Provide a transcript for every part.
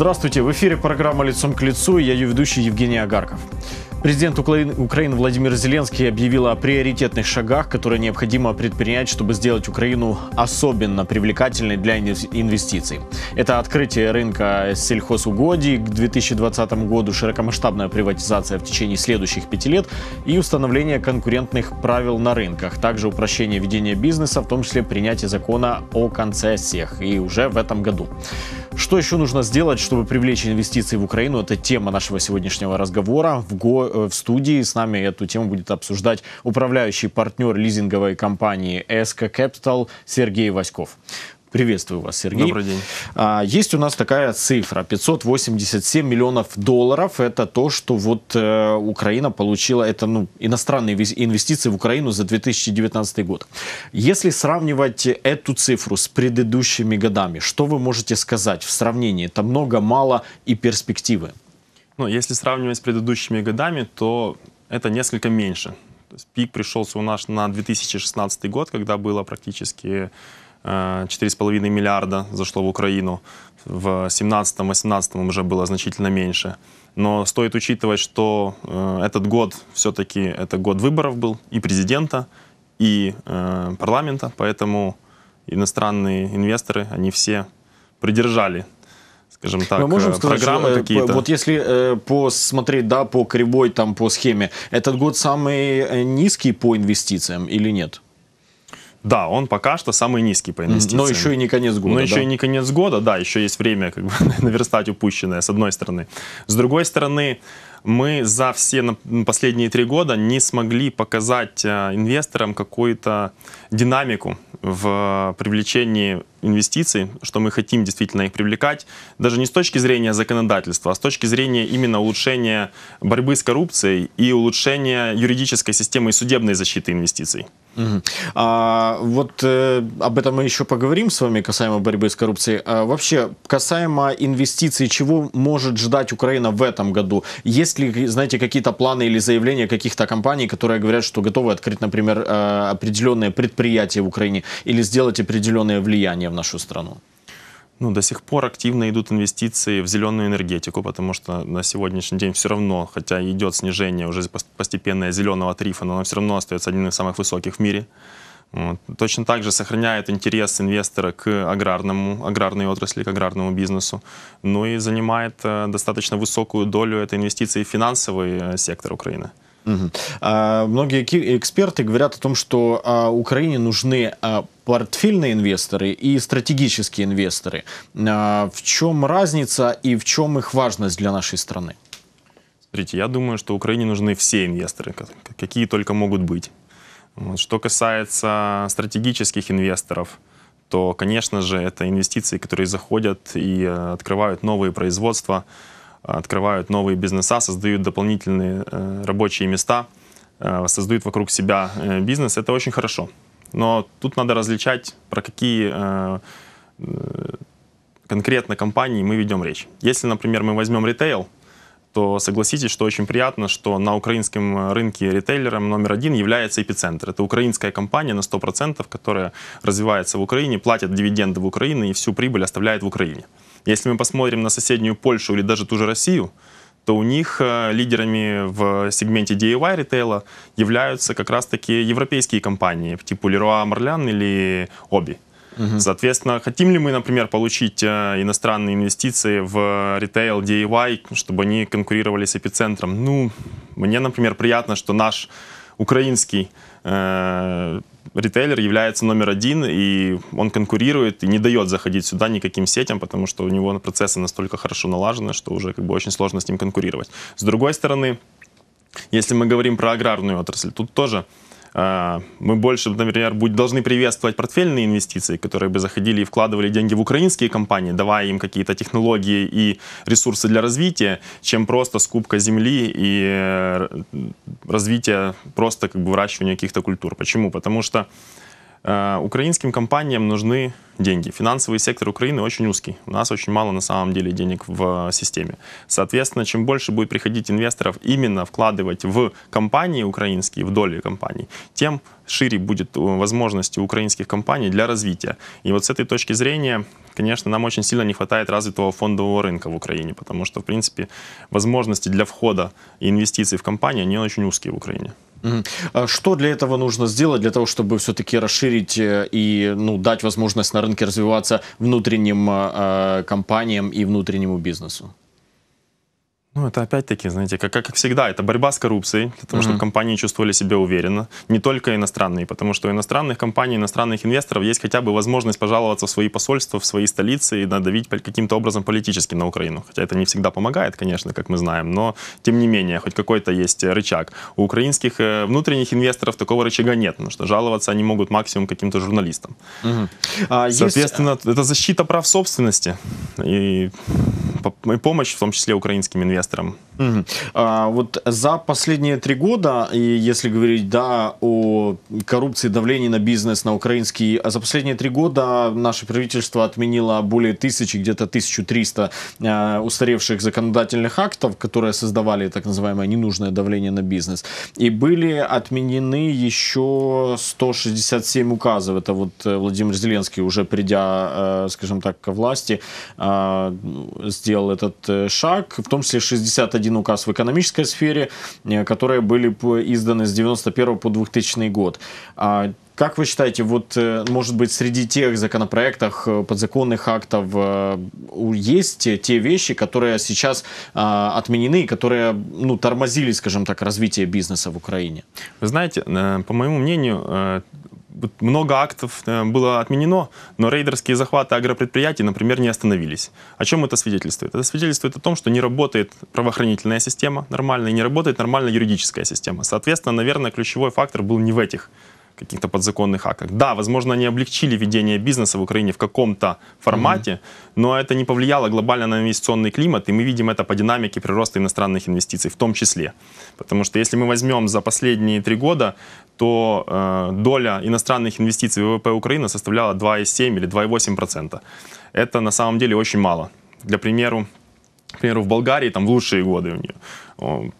Здравствуйте, в эфире программа «Лицом к лицу» и я ее ведущий Евгений Агарков. Президент Украины Владимир Зеленский объявил о приоритетных шагах, которые необходимо предпринять, чтобы сделать Украину особенно привлекательной для инвестиций. Это открытие рынка сельхозугодий к 2020 году, широкомасштабная приватизация в течение следующих пяти лет и установление конкурентных правил на рынках. Также упрощение ведения бизнеса, в том числе принятие закона о концессиях и уже в этом году. Что еще нужно сделать, чтобы привлечь инвестиции в Украину? Это тема нашего сегодняшнего разговора. В, год. Э, в студии с нами эту тему будет обсуждать управляющий партнер лизинговой компании SK Capital Сергей Васьков. Приветствую вас, Сергей. Добрый день. А, есть у нас такая цифра, 587 миллионов долларов. Это то, что вот э, Украина получила, это ну, иностранные инвестиции в Украину за 2019 год. Если сравнивать эту цифру с предыдущими годами, что вы можете сказать в сравнении? Это много, мало и перспективы? Но если сравнивать с предыдущими годами, то это несколько меньше. То есть пик пришелся у нас на 2016 год, когда было практически 4,5 э, миллиарда зашло в Украину. В 2017-2018 уже было значительно меньше. Но стоит учитывать, что э, этот год все-таки это год выборов был и президента, и э, парламента, поэтому иностранные инвесторы, они все придержали скажем так, Мы можем э, сказать, программы э, какие-то. Вот если э, посмотреть, да, по кривой, там, по схеме, этот год самый э, низкий по инвестициям или нет? Да, он пока что самый низкий по инвестициям. Но еще и не конец года. Но да? еще и не конец года, да, еще есть время как бы, наверстать упущенное, с одной стороны. С другой стороны, мы за все последние три года не смогли показать инвесторам какую-то динамику в привлечении инвестиций, что мы хотим действительно их привлекать, даже не с точки зрения законодательства, а с точки зрения именно улучшения борьбы с коррупцией и улучшения юридической системы и судебной защиты инвестиций. Угу. А, вот э, об этом мы еще поговорим с вами касаемо борьбы с коррупцией. А, вообще, касаемо инвестиций, чего может ждать Украина в этом году? Есть ли, знаете, какие-то планы или заявления каких-то компаний, которые говорят, что готовы открыть, например, э, определенные предприятия в Украине или сделать определенное влияние? в нашу страну? Ну, до сих пор активно идут инвестиции в зеленую энергетику, потому что на сегодняшний день все равно, хотя идет снижение уже постепенное зеленого тарифа, но он все равно остается одним из самых высоких в мире. Вот. Точно так же сохраняет интерес инвестора к аграрному, аграрной отрасли, к аграрному бизнесу. Ну и занимает э, достаточно высокую долю этой инвестиции в финансовый э, сектор Украины. Угу. А, многие эксперты говорят о том, что а, Украине нужны а, портфельные инвесторы и стратегические инвесторы. А, в чем разница и в чем их важность для нашей страны? Смотрите, я думаю, что Украине нужны все инвесторы, какие только могут быть. Вот. Что касается стратегических инвесторов, то, конечно же, это инвестиции, которые заходят и э, открывают новые производства, Э, открывают новые бизнеса, создают дополнительные э, рабочие места, э, создают вокруг себя бизнес. Это очень хорошо. Но тут надо различать, про какие конкретно компании мы ведем речь. Если, например, мы возьмем ритейл, то согласитесь, что очень приятно, что на украинском рынке ритейлером номер один является Эпицентр. Это украинская компания на 100%, которая развивается в Украине, платит дивиденды в Украине и всю прибыль оставляет в Украине. Если мы посмотрим на соседнюю Польшу или даже ту же Россию, то у них э, лидерами в сегменте DIY ритейла являются как раз-таки европейские компании, типа Leroy Merlin или Obi. Соответственно, хотим ли мы, например, получить э, иностранные инвестиции в э, ритейл, DIY, чтобы они конкурировали с эпицентром? Ну, мне, например, приятно, что наш украинский ритейлер является номер один, и он конкурирует и не дает заходить сюда никаким сетям, потому что у него процессы настолько хорошо налажены, что уже как бы очень сложно с ним конкурировать. С другой стороны, если мы говорим про аграрную отрасль, тут тоже а, мы больше, например, должны приветствовать портфельные инвестиции, которые бы заходили и вкладывали деньги в украинские компании, давая им какие-то технологии и ресурсы для развития, чем просто скупка земли и э, развитие просто как бы выращивания каких-то культур. Почему? Потому что Э, украинским компаниям нужны деньги. Финансовый сектор Украины очень узкий. У нас очень мало на самом деле денег в э, системе. Соответственно, чем больше будет приходить инвесторов именно вкладывать в компании украинские, в доли компаний, тем шире будет э, возможности украинских компаний для развития. И вот с этой точки зрения, конечно, нам очень сильно не хватает развитого фондового рынка в Украине, потому что, в принципе, возможности для входа и инвестиций в компании, они очень узкие в Украине. А что для этого нужно сделать, для того, чтобы все-таки расширить э, и ну, дать возможность на рынке развиваться внутренним э, компаниям и внутреннему бизнесу? Ну, это опять-таки, знаете, как, как всегда, это борьба с коррупцией, для того, mm-hmm. чтобы компании чувствовали себя уверенно, не только иностранные, потому что у иностранных компаний, иностранных инвесторов есть хотя бы возможность пожаловаться в свои посольства, в свои столицы и надавить каким-то образом политически на Украину. Хотя это не всегда помогает, конечно, как мы знаем, но тем не менее, хоть какой-то есть рычаг. У украинских э, внутренних инвесторов такого рычага нет, потому что жаловаться они могут максимум каким-то журналистам. Mm-hmm. А, Соответственно, есть... это защита прав собственности. И помощь, в том числе украинским инвесторам. Угу. А, вот за последние три года, и если говорить да, о коррупции, давлении на бизнес, на украинский, за последние три года наше правительство отменило более тысячи, где-то 1300 э, устаревших законодательных актов, которые создавали так называемое ненужное давление на бизнес. И были отменены еще 167 указов. Это вот э, Владимир Зеленский, уже придя, э, скажем так, к власти, э, сделал этот э, шаг, в том числе 61 один указ в экономической сфере, э, которые были изданы с 91 по 2000 год. А как вы считаете, вот, э, может быть, среди тех законопроектов, э, подзаконных актов есть те вещи, которые сейчас а, отменены, которые ну, тормозили, скажем так, развитие бизнеса в Украине? Вы знаете, по моему мнению, много актов э, было отменено, но рейдерские захваты агропредприятий, например, не остановились. О чем это свидетельствует? Это свидетельствует о том, что не работает правоохранительная система нормально, и не работает нормальная юридическая система. Соответственно, наверное, ключевой фактор был не в этих каких-то подзаконных актах. Да, возможно, они облегчили ведение бизнеса в Украине в каком-то формате, mm-hmm. но это не повлияло глобально на инвестиционный климат, и мы видим это по динамике прироста иностранных инвестиций в том числе. Потому что если мы возьмем за последние три года, то э, доля иностранных инвестиций в ВВП Украины составляла 2,7 или 2,8%. Это на самом деле очень мало. Для примеру, к примеру, в Болгарии там в лучшие годы у нее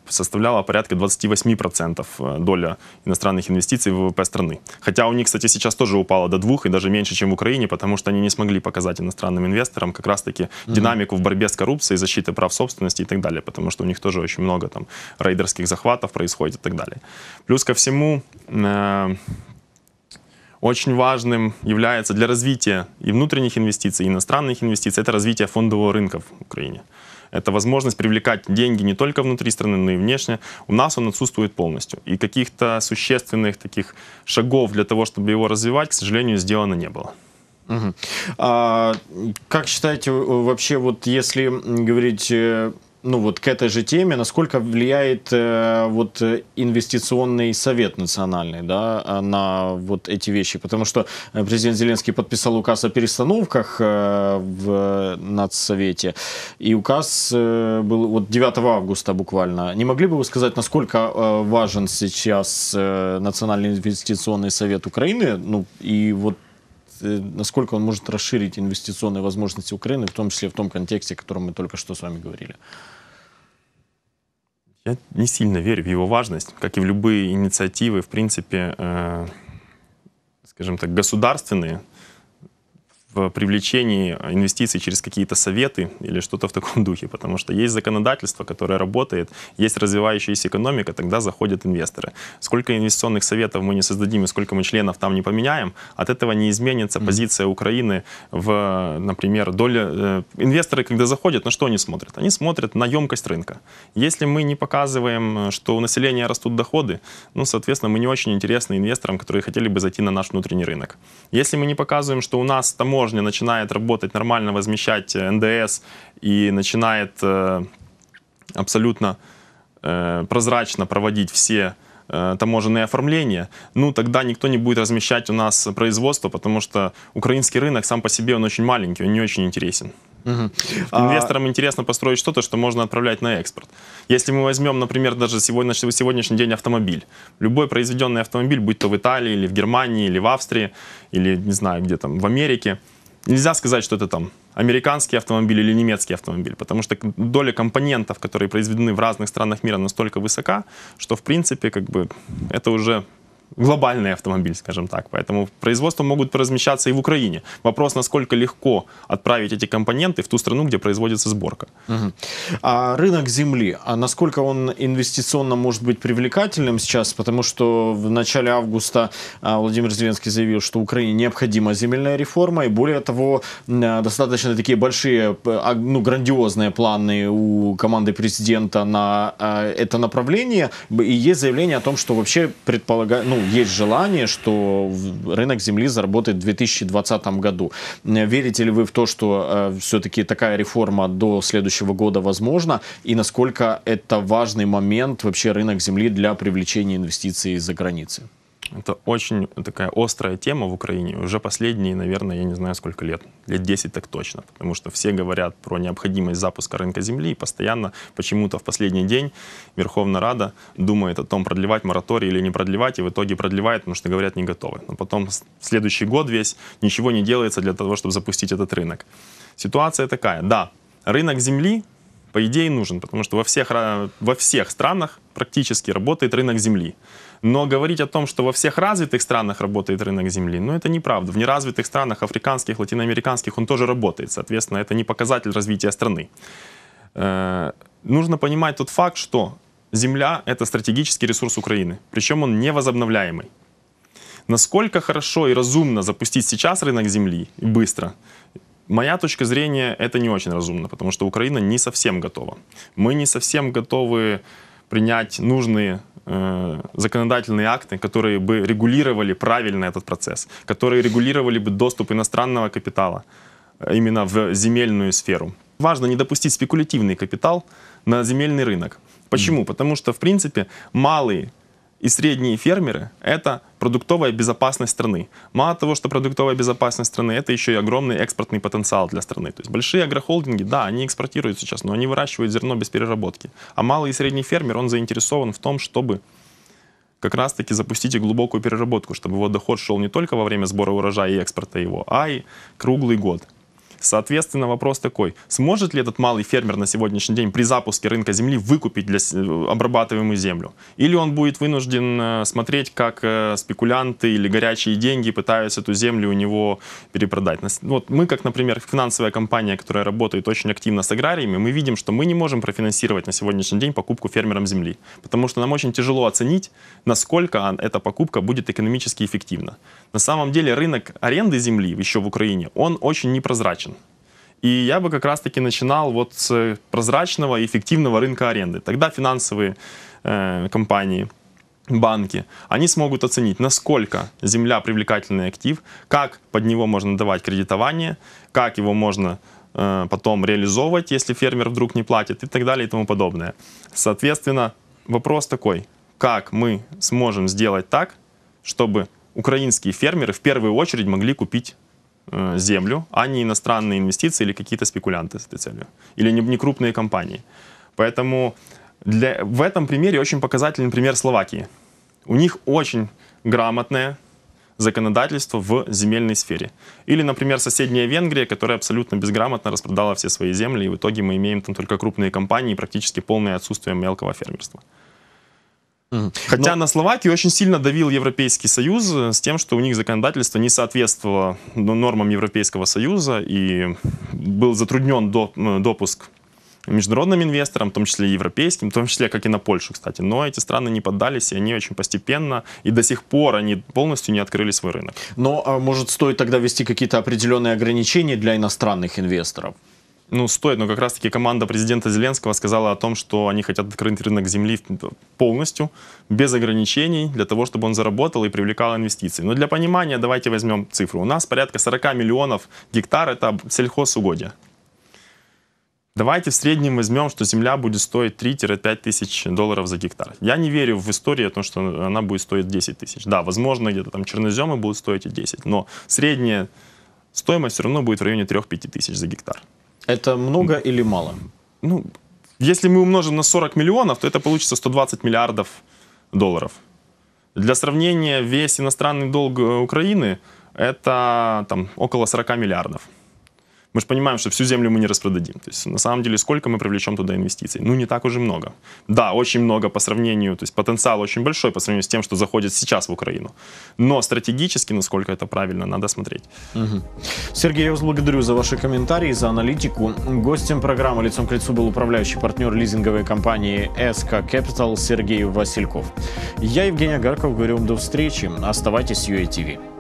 составляла порядка 28% э, доля иностранных инвестиций в ВВП страны. Хотя у них, кстати, сейчас тоже упало до двух и даже меньше, чем в Украине, потому что они не смогли показать иностранным инвесторам как раз-таки mm-hmm. динамику в борьбе с коррупцией, защиты прав собственности и так далее, потому что у них тоже очень много там рейдерских захватов происходит и так далее. Плюс ко всему, э очень важным является для развития и внутренних инвестиций, и иностранных инвестиций, это развитие фондового рынка в Украине. Это возможность привлекать деньги не только внутри страны, но и внешне. У нас он отсутствует полностью. И каких-то существенных таких шагов для того, чтобы его развивать, к сожалению, сделано не было. Угу. А, как считаете, вообще, вот если говорить э, ну вот к этой же теме, насколько влияет э, вот э, инвестиционный совет национальный, да, э, на вот эти вещи, потому что э, президент Зеленский подписал указ о перестановках э, в Нацсовете, и указ э, был вот 9 августа буквально. Не могли бы вы сказать, насколько э, важен сейчас э, Национальный инвестиционный совет Украины, ну и вот насколько он может расширить инвестиционные возможности Украины, в том числе в том контексте, о котором мы только что с вами говорили. Я не сильно верю в его важность, как и в любые инициативы, в принципе, э, скажем так, государственные, в привлечении инвестиций через какие-то советы или что-то в таком духе, потому что есть законодательство, которое работает, есть развивающаяся экономика, тогда заходят инвесторы. Сколько инвестиционных советов мы не создадим и сколько мы членов там не поменяем, от этого не изменится позиция Украины в, например, доля... Э, инвесторы, когда заходят, на что они смотрят? Они смотрят на емкость рынка. Если мы не показываем, что у населения растут доходы, ну, соответственно, мы не очень интересны инвесторам, которые хотели бы зайти на наш внутренний рынок. Если мы не показываем, что у нас там таможня начинает работать нормально, возмещать э, НДС и начинает э, абсолютно э, прозрачно проводить все таможенные оформления, ну тогда никто не будет размещать у нас производство, потому что украинский рынок сам по себе он очень маленький, он не очень интересен. Угу. Инвесторам а... интересно построить что-то, что можно отправлять на экспорт. Если мы возьмем, например, даже сегодня, сегодняшний день автомобиль. Любой произведенный автомобиль, будь то в Италии, или в Германии, или в Австрии, или, не знаю, где там, в Америке, нельзя сказать, что это там американский автомобиль или немецкий автомобиль, потому что доля компонентов, которые произведены в разных странах мира, настолько высока, что, в принципе, как бы это уже глобальный автомобиль, скажем так. Поэтому производства могут размещаться и в Украине. Вопрос, насколько легко отправить эти компоненты в ту страну, где производится сборка. Угу. А рынок земли, а насколько он инвестиционно может быть привлекательным сейчас? Потому что в начале августа а, Владимир Зеленский заявил, что Украине необходима земельная реформа, и более того, а, достаточно такие большие, а, ну, грандиозные планы у команды президента на это направление, и есть заявление о том, что вообще предполагают. ну, есть желание, что рынок земли заработает в 2020 году. Верите ли вы в то, что э, все-таки такая реформа до следующего года возможна? И насколько это важный момент вообще рынок земли для привлечения инвестиций из-за границы? Это очень такая острая тема в Украине. Уже последние, наверное, я не знаю сколько лет, лет 10 так точно. Потому что все говорят про необходимость запуска рынка земли и постоянно почему-то в последний день Верховная Рада думает о том, продлевать мораторий или не продлевать, и в итоге продлевает, потому что говорят не готовы. Но потом следующий год весь ничего не делается для того, чтобы запустить этот рынок. Ситуация такая, да, рынок земли по идее нужен, потому что во всех, во всех странах практически работает рынок земли. Но говорить о том, что во всех развитых странах работает рынок земли, ну это неправда. В неразвитых странах, африканских, латиноамериканских, он тоже работает. Соответственно, это не показатель развития страны. Э -э нужно понимать тот факт, что земля — это стратегический ресурс Украины. Причем он невозобновляемый. Насколько хорошо и разумно запустить сейчас рынок земли, быстро, Моя точка зрения, это не очень разумно, потому что Украина не совсем готова. Мы не совсем готовы принять нужные э, законодательные акты, которые бы регулировали правильно этот процесс, которые регулировали бы доступ иностранного капитала э, именно в земельную сферу. Важно не допустить спекулятивный капитал на земельный рынок. Почему? Потому что, в принципе, малый и средние фермеры – это продуктовая безопасность страны. Мало того, что продуктовая безопасность страны, это еще и огромный экспортный потенциал для страны. То есть большие агрохолдинги, да, они экспортируют сейчас, но они выращивают зерно без переработки. А малый и средний фермер, он заинтересован в том, чтобы как раз-таки запустить глубокую переработку, чтобы его доход шел не только во время сбора урожая и экспорта его, а и круглый год. Соответственно, вопрос такой, сможет ли этот малый фермер на сегодняшний день при запуске рынка земли выкупить для э, обрабатываемую землю? Или он будет вынужден э, смотреть, как э, спекулянты или горячие деньги пытаются эту землю у него перепродать? Вот мы, как, например, финансовая компания, которая работает очень активно с аграриями, мы видим, что мы не можем профинансировать на сегодняшний день покупку фермерам земли, потому что нам очень тяжело оценить, насколько эта покупка будет экономически эффективна. На самом деле рынок аренды земли еще в Украине, он очень непрозрачен. И я бы как раз-таки начинал вот с э, прозрачного и эффективного рынка аренды. Тогда финансовые э, компании, банки, они смогут оценить, насколько земля привлекательный актив, как под него можно давать кредитование, как его можно э, потом реализовывать, если фермер вдруг не платит и так далее и тому подобное. Соответственно, вопрос такой, как мы сможем сделать так, чтобы украинские фермеры в первую очередь могли купить э, землю, а не иностранные инвестиции или какие-то спекулянты с этой целью, или не, не крупные компании. Поэтому для, в этом примере очень показательный пример Словакии. У них очень грамотное законодательство в земельной сфере. Или, например, соседняя Венгрия, которая абсолютно безграмотно распродала все свои земли, и в итоге мы имеем там только крупные компании и практически полное отсутствие мелкого фермерства. Хотя Но... на Словакию очень сильно давил Европейский Союз э, с тем, что у них законодательство не соответствовало ну, нормам Европейского Союза и был затруднен допуск международным инвесторам, в том числе и европейским, в том числе, как и на Польшу, кстати. Но эти страны не поддались, и они очень постепенно, и до сих пор они полностью не открыли свой рынок. Но, а может, стоит тогда ввести какие-то определенные ограничения для иностранных инвесторов? Ну, стоит, но как раз-таки команда президента Зеленского сказала о том, что они хотят открыть рынок земли полностью, без ограничений, для того, чтобы он заработал и привлекал инвестиции. Но для понимания давайте возьмем цифру. У нас порядка 40 миллионов гектар — это сельхозугодия. Давайте в среднем возьмем, что земля будет стоить 3-5 тысяч долларов за гектар. Я не верю в историю о том, что она будет стоить 10 тысяч. Да, возможно, где-то там черноземы будут стоить и 10, но средняя стоимость все равно будет в районе 3-5 тысяч за гектар. Это много или мало? Ну, если мы умножим на 40 миллионов, то это получится 120 миллиардов долларов. Для сравнения, весь иностранный долг э, Украины – это там, около 40 миллиардов мы же понимаем, что всю землю мы не распродадим. То есть на самом деле сколько мы привлечем туда инвестиций? Ну не так уж и много. Да, очень много по сравнению, то есть потенциал очень большой по сравнению с тем, что заходит сейчас в Украину. Но стратегически, насколько это правильно, надо смотреть. Угу. Сергей, я вас благодарю за ваши комментарии, за аналитику. Гостем программы «Лицом к лицу» был управляющий партнер лизинговой компании СК Capital Сергей Васильков. Я, Евгений Агарков, говорю вам до встречи. Оставайтесь с UATV.